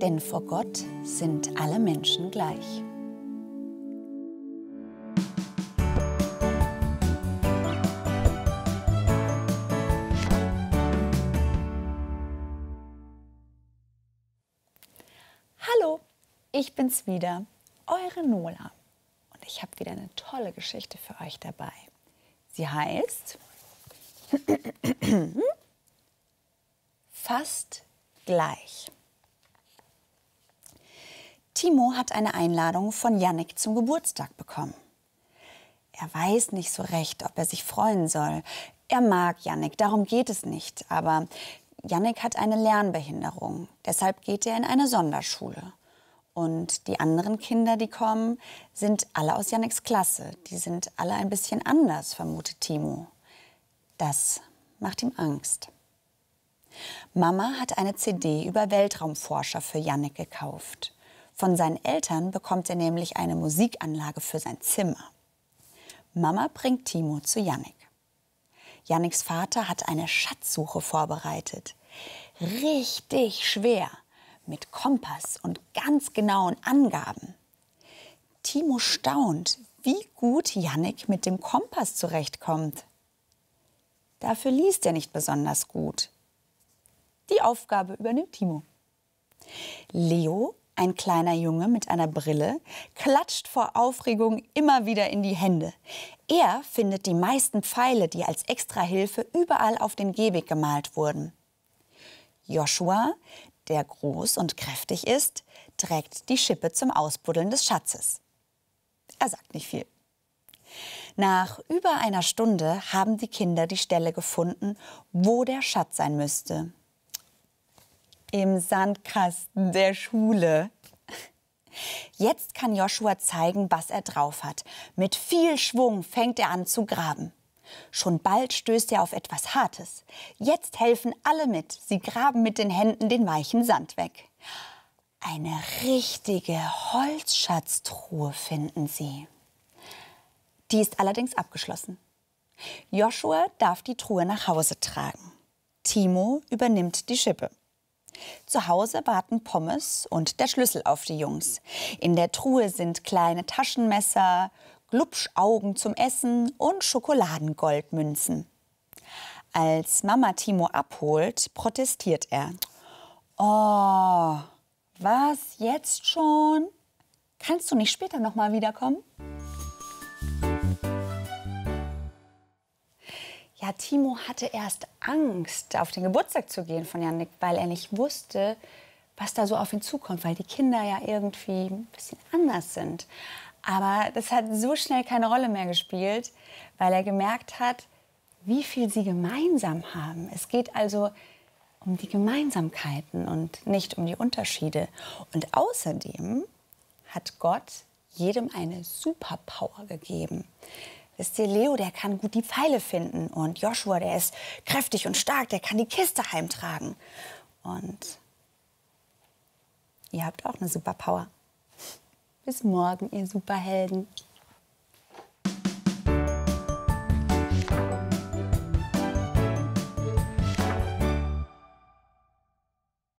denn vor Gott sind alle Menschen gleich. Hallo, ich bin's wieder, eure Nola. Und ich habe wieder eine tolle Geschichte für euch dabei. Sie heißt Fast gleich. Timo hat eine Einladung von Yannick zum Geburtstag bekommen. Er weiß nicht so recht, ob er sich freuen soll. Er mag Yannick, darum geht es nicht. Aber Yannick hat eine Lernbehinderung. Deshalb geht er in eine Sonderschule. Und die anderen Kinder, die kommen, sind alle aus Yannicks Klasse. Die sind alle ein bisschen anders, vermutet Timo. Das macht ihm Angst. Mama hat eine CD über Weltraumforscher für Yannick gekauft. Von seinen Eltern bekommt er nämlich eine Musikanlage für sein Zimmer. Mama bringt Timo zu Yannick. Yannicks Vater hat eine Schatzsuche vorbereitet. Richtig schwer, mit Kompass und ganz genauen Angaben. Timo staunt, wie gut Yannick mit dem Kompass zurechtkommt. Dafür liest er nicht besonders gut. Die Aufgabe übernimmt Timo. Leo ein kleiner Junge mit einer Brille klatscht vor Aufregung immer wieder in die Hände. Er findet die meisten Pfeile, die als Extrahilfe überall auf den Gehweg gemalt wurden. Joshua, der groß und kräftig ist, trägt die Schippe zum Ausbuddeln des Schatzes. Er sagt nicht viel. Nach über einer Stunde haben die Kinder die Stelle gefunden, wo der Schatz sein müsste im Sandkasten der Schule. Jetzt kann Joshua zeigen, was er drauf hat. Mit viel Schwung fängt er an zu graben. Schon bald stößt er auf etwas Hartes. Jetzt helfen alle mit. Sie graben mit den Händen den weichen Sand weg. Eine richtige Holzschatztruhe finden sie. Die ist allerdings abgeschlossen. Joshua darf die Truhe nach Hause tragen. Timo übernimmt die Schippe. Zu Hause warten Pommes und der Schlüssel auf die Jungs. In der Truhe sind kleine Taschenmesser, Glubschaugen zum Essen und Schokoladengoldmünzen. Als Mama Timo abholt, protestiert er. Oh, was jetzt schon? Kannst du nicht später noch mal wiederkommen? ja, Timo hatte erst Angst, auf den Geburtstag zu gehen von Janik, weil er nicht wusste, was da so auf ihn zukommt, weil die Kinder ja irgendwie ein bisschen anders sind. Aber das hat so schnell keine Rolle mehr gespielt, weil er gemerkt hat, wie viel sie gemeinsam haben. Es geht also um die Gemeinsamkeiten und nicht um die Unterschiede. Und außerdem hat Gott jedem eine Superpower gegeben. Wisst ihr, Leo, der kann gut die Pfeile finden. Und Joshua, der ist kräftig und stark, der kann die Kiste heimtragen. Und ihr habt auch eine Superpower. Bis morgen, ihr Superhelden.